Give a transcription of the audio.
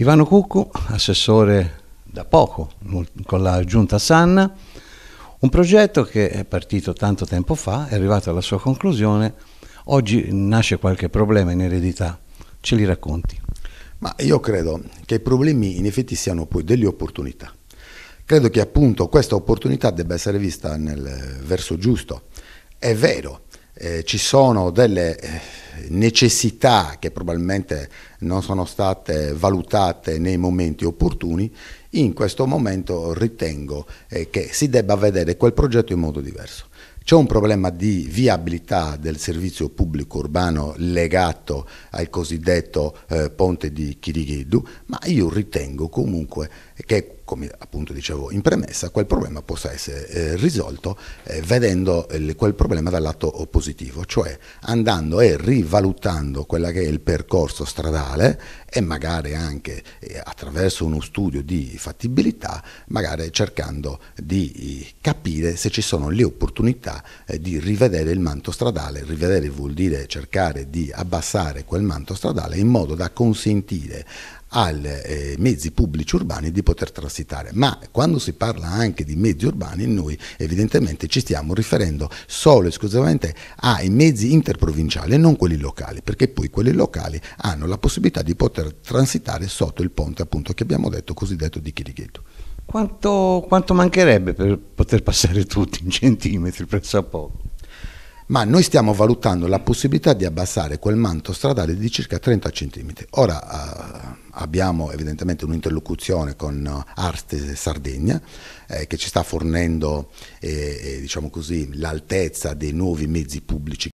Ivano Cuccu, assessore da poco con la giunta Sanna, un progetto che è partito tanto tempo fa, è arrivato alla sua conclusione, oggi nasce qualche problema in eredità, ce li racconti? Ma io credo che i problemi in effetti siano poi delle opportunità. Credo che appunto questa opportunità debba essere vista nel verso giusto. È vero, eh, ci sono delle eh, necessità che probabilmente non sono state valutate nei momenti opportuni, in questo momento ritengo eh, che si debba vedere quel progetto in modo diverso. C'è un problema di viabilità del servizio pubblico urbano legato al cosiddetto eh, ponte di Chirighiddu, ma io ritengo comunque che, come appunto dicevo in premessa, quel problema possa essere eh, risolto eh, vedendo eh, quel problema dal lato positivo, cioè andando e rivalutando quella che è il percorso stradale ambientale e magari anche eh, attraverso uno studio di fattibilità, magari cercando di eh, capire se ci sono le opportunità eh, di rivedere il manto stradale. Rivedere vuol dire cercare di abbassare quel manto stradale in modo da consentire ai eh, mezzi pubblici urbani di poter transitare, ma quando si parla anche di mezzi urbani noi evidentemente ci stiamo riferendo solo e esclusivamente ai mezzi interprovinciali e non quelli locali, perché poi quelli locali hanno la possibilità di poter transitare sotto il ponte appunto che abbiamo detto cosiddetto di Chirighetto. Quanto, quanto mancherebbe per poter passare tutti in centimetri presso a poco? ma noi stiamo valutando la possibilità di abbassare quel manto stradale di circa 30 cm. Ora, ah, abbiamo evidentemente un'interlocuzione con eh, Arte Sardegna eh, che ci sta fornendo eh, eh, diciamo così, l'altezza dei nuovi mezzi pubblici